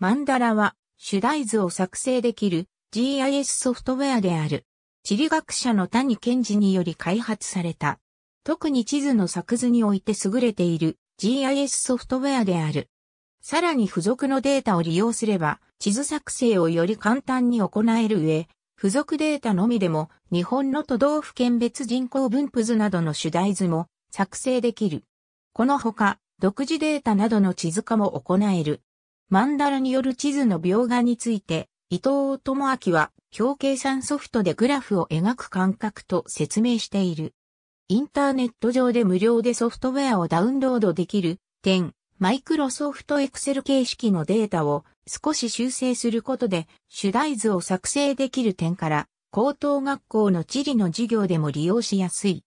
マンダラは主題図を作成できる GIS ソフトウェアである。地理学者の谷健治により開発された。特に地図の作図において優れている GIS ソフトウェアである。さらに付属のデータを利用すれば、地図作成をより簡単に行える上、付属データのみでも日本の都道府県別人口分布図などの主題図も作成できる。このほか、独自データなどの地図化も行える。曼荼羅による地図の描画について、伊藤智明は表計算ソフトでグラフを描く感覚と説明している。インターネット上で無料でソフトウェアをダウンロードできる点、マイクロソフトエクセル形式のデータを少し修正することで主題図を作成できる点から高等学校の地理の授業でも利用しやすい。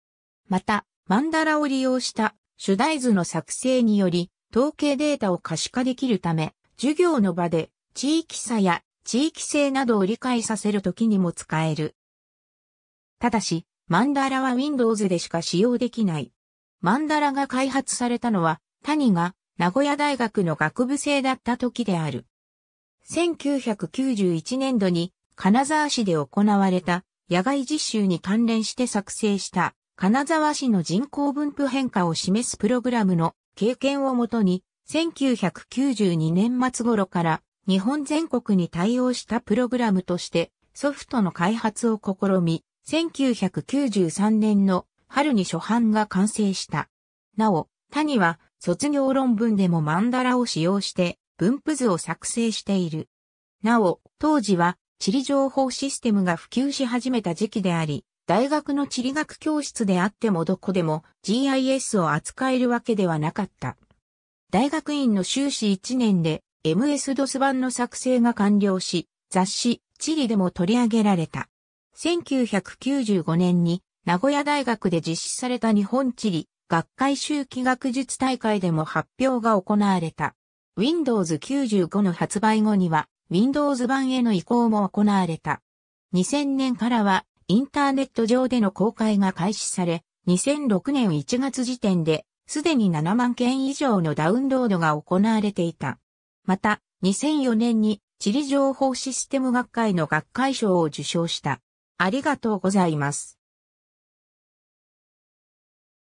また、マンダラを利用した主題図の作成により統計データを可視化できるため授業の場で地域差や地域性などを理解させるときにも使える。ただし、マンダラは Windows でしか使用できない。マンダラが開発されたのは、谷が名古屋大学の学部生だった時である。1991年度に金沢市で行われた野外実習に関連して作成した金沢市の人口分布変化を示すプログラムの経験をもとに1992年末頃から日本全国に対応したプログラムとしてソフトの開発を試み、1993年の春に初版が完成した。なお、谷は卒業論文でもマンダラを使用して分布図を作成している。なお、当時は地理情報システムが普及し始めた時期であり、大学の地理学教室であってもどこでも GIS を扱えるわけではなかった。大学院の修士1年で MS-DOS 版の作成が完了し、雑誌、地理でも取り上げられた。1995年に名古屋大学で実施された日本地理学会周期学術大会でも発表が行われた。Windows 95の発売後には Windows 版への移行も行われた。2000年からはインターネット上での公開が開始され、2006年1月時点ですでに7万件以上のダウンロードが行われていた。また、2004年に地理情報システム学会の学会賞を受賞した。ありがとうございます。